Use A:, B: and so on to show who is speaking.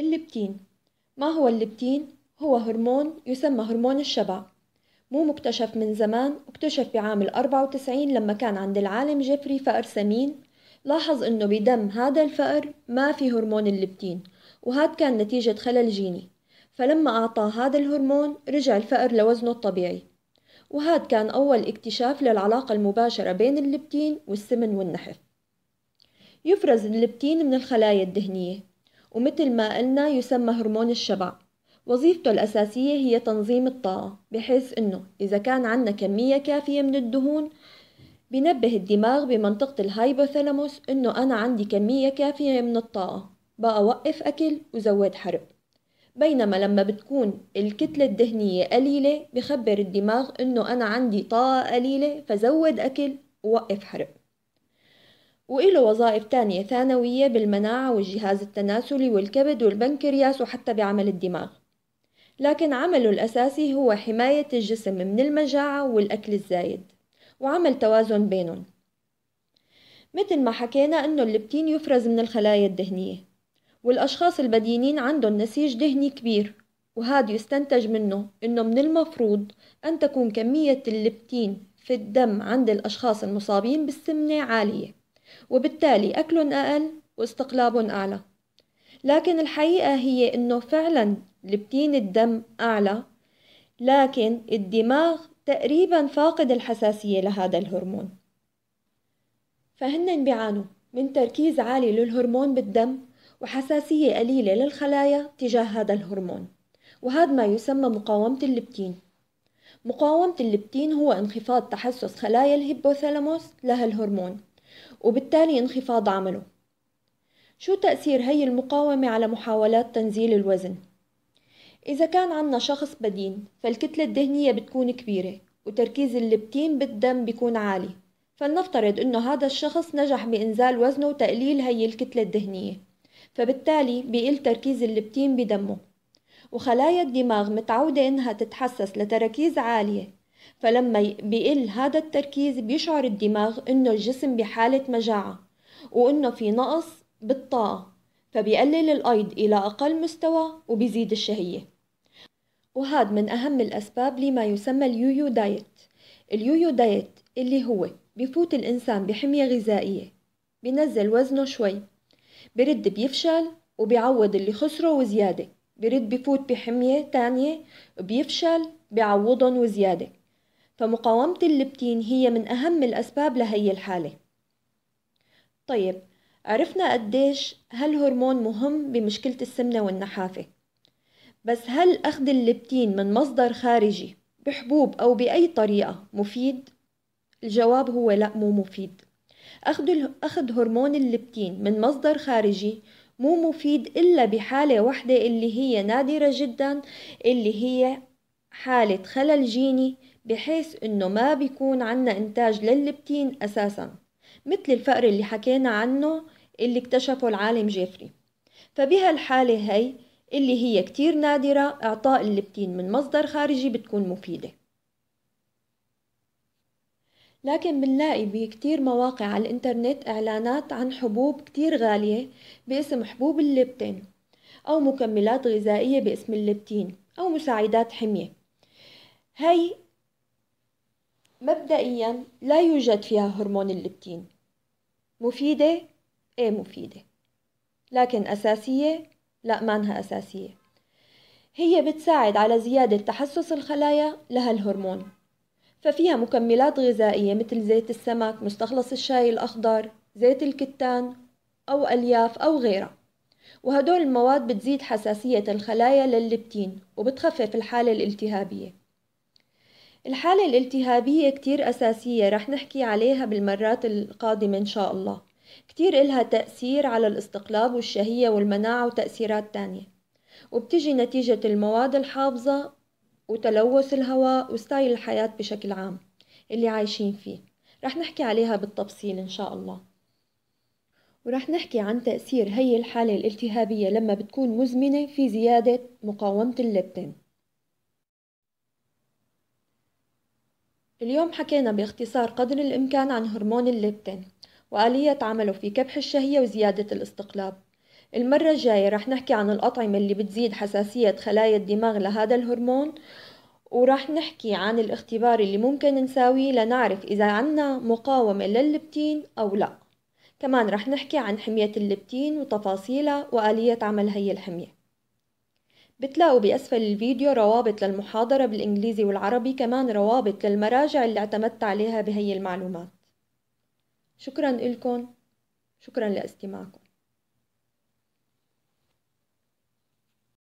A: اللبتين ما هو اللبتين؟ هو هرمون يسمى هرمون الشبع مو مكتشف من زمان اكتشف بعام ال 94 لما كان عند العالم جيفري فأر سمين لاحظ انه بدم هذا الفأر ما في هرمون اللبتين وهاد كان نتيجة خلل جيني فلما أعطاه هذا الهرمون رجع الفأر لوزنه الطبيعي وهاد كان أول اكتشاف للعلاقة المباشرة بين اللبتين والسمن والنحف يفرز اللبتين من الخلايا الدهنية ومثل ما قلنا يسمى هرمون الشبع وظيفته الأساسية هي تنظيم الطاقة بحيث أنه إذا كان عندنا كمية كافية من الدهون بنبه الدماغ بمنطقة الهايبوثالاموس أنه أنا عندي كمية كافية من الطاقة بقى وقف أكل وزود حرق بينما لما بتكون الكتلة الدهنية قليلة بخبر الدماغ أنه أنا عندي طاقة قليلة فزود أكل ووقف حرق وإله وظائف تانية ثانوية بالمناعة والجهاز التناسلي والكبد والبنكرياس وحتى بعمل الدماغ لكن عمله الأساسي هو حماية الجسم من المجاعة والأكل الزايد وعمل توازن بينهم مثل ما حكينا أنه اللبتين يفرز من الخلايا الدهنية والأشخاص البدينين عندهم نسيج دهني كبير وهذا يستنتج منه أنه من المفروض أن تكون كمية اللبتين في الدم عند الأشخاص المصابين بالسمنة عالية وبالتالي أكل أقل واستقلاب أعلى لكن الحقيقة هي إنه فعلا لبتين الدم أعلى لكن الدماغ تقريبا فاقد الحساسية لهذا الهرمون فهن بيعانوا من تركيز عالي للهرمون بالدم وحساسية قليلة للخلايا تجاه هذا الهرمون وهذا ما يسمى مقاومة اللبتين مقاومة اللبتين هو انخفاض تحسس خلايا الهيبوثالاموس لهالهرمون وبالتالي انخفاض عمله شو تأثير هي المقاومة على محاولات تنزيل الوزن؟ إذا كان عنا شخص بدين فالكتلة الدهنية بتكون كبيرة وتركيز الليبتين بالدم بيكون عالي فلنفترض إنه هذا الشخص نجح بإنزال وزنه وتقليل هي الكتلة الدهنية فبالتالي بيقل تركيز الليبتين بدمه وخلايا الدماغ متعودة إنها تتحسس لتراكيز عالية فلما بيقل هذا التركيز بيشعر الدماغ إنه الجسم بحالة مجاعة وإنه في نقص بالطاقة فبيقلل الأيض إلى أقل مستوى وبيزيد الشهية وهذا من أهم الأسباب لما يسمى اليويو دايت اليويو دايت اللي هو بفوت الإنسان بحمية غذائية بنزل وزنه شوي برد بيفشل وبيعوض اللي خسره وزيادة برد بفوت بحمية تانية بيفشل بيعوضهم وزيادة فمقاومة اللبتين هي من أهم الأسباب لهي الحالة طيب عرفنا قديش هالهرمون مهم بمشكلة السمنة والنحافة بس هل أخذ اللبتين من مصدر خارجي بحبوب أو بأي طريقة مفيد؟ الجواب هو لا مو مفيد أخذ, أخذ هرمون اللبتين من مصدر خارجي مو مفيد إلا بحالة واحدة اللي هي نادرة جدا اللي هي حالة خلل جيني بحيث إنه ما بيكون عنا إنتاج للبتين أساساً مثل الفقر اللي حكينا عنه اللي اكتشفه العالم جيفري فبهالحالة هي اللي هي كتير نادرة إعطاء اللبتين من مصدر خارجي بتكون مفيدة لكن بنلاقي بكتير مواقع على الإنترنت إعلانات عن حبوب كتير غالية باسم حبوب اللبتين أو مكملات غذائية باسم اللبتين أو مساعدات حمية هي مبدئيا لا يوجد فيها هرمون الليبتين مفيدة؟ ايه مفيدة لكن أساسية؟ لا مانها أساسية هي بتساعد على زيادة تحسس الخلايا لهالهرمون ففيها مكملات غذائية مثل زيت السمك، مستخلص الشاي الأخضر، زيت الكتان أو ألياف أو غيرها وهدول المواد بتزيد حساسية الخلايا للليبتين وبتخفف الحالة الالتهابية الحالة الالتهابية كتير أساسية رح نحكي عليها بالمرات القادمة إن شاء الله كتير إلها تأثير على الاستقلاب والشهية والمناعة وتأثيرات تانية وبتجي نتيجة المواد الحافظة وتلوث الهواء وستايل الحياة بشكل عام اللي عايشين فيه رح نحكي عليها بالتفصيل إن شاء الله ورح نحكي عن تأثير هي الحالة الالتهابية لما بتكون مزمنة في زيادة مقاومة الليبتين اليوم حكينا باختصار قدر الإمكان عن هرمون الليبتين وآلية عمله في كبح الشهية وزيادة الاستقلاب المرة الجاية رح نحكي عن الأطعمة اللي بتزيد حساسية خلايا الدماغ لهذا الهرمون وراح نحكي عن الاختبار اللي ممكن نساويه لنعرف إذا عنا مقاومة لللبتين أو لا كمان رح نحكي عن حمية اللبتين وتفاصيلها وآلية عمل هي الحمية بتلاقوا بأسفل الفيديو روابط للمحاضرة بالإنجليزي والعربي كمان روابط للمراجع اللي اعتمدت عليها بهي المعلومات شكرا لكم شكرا لاستماعكم